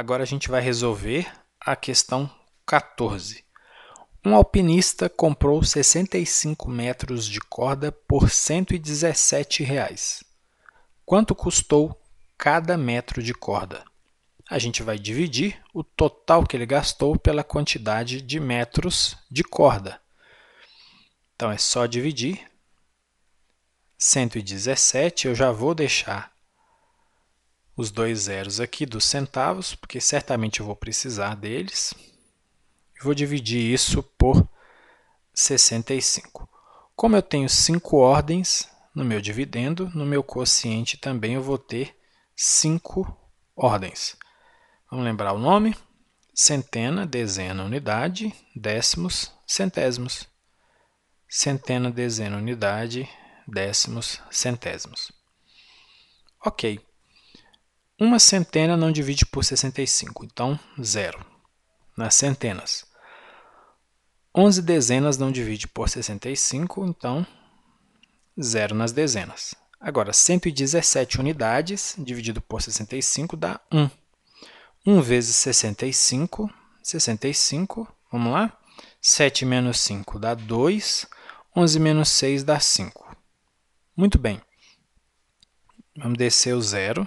Agora a gente vai resolver a questão 14. Um alpinista comprou 65 metros de corda por R$ 117. Reais. Quanto custou cada metro de corda? A gente vai dividir o total que ele gastou pela quantidade de metros de corda. Então é só dividir 117, eu já vou deixar os dois zeros aqui dos centavos, porque certamente eu vou precisar deles. Vou dividir isso por 65. Como eu tenho cinco ordens no meu dividendo, no meu quociente também eu vou ter cinco ordens. Vamos lembrar o nome? Centena, dezena, unidade, décimos, centésimos. Centena, dezena, unidade, décimos, centésimos. Ok. Uma centena não divide por 65, então zero. Nas né? centenas. 11 dezenas não divide por 65, então zero nas dezenas. Agora, 117 unidades dividido por 65 dá 1. 1 vezes 65, 65, vamos lá? 7 menos 5 dá 2, 11 menos 6 dá 5. Muito bem. Vamos descer o zero.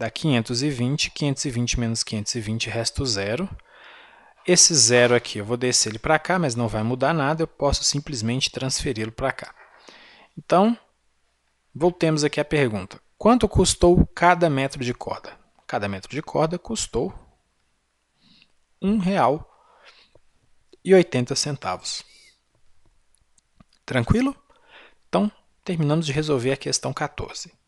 dá 520, 520 menos 520 resta o zero. Esse zero aqui eu vou descer ele para cá, mas não vai mudar nada, eu posso simplesmente transferi-lo para cá. Então, voltemos aqui à pergunta. Quanto custou cada metro de corda? Cada metro de corda custou R$ 1,80. Tranquilo? Então, terminamos de resolver a questão 14.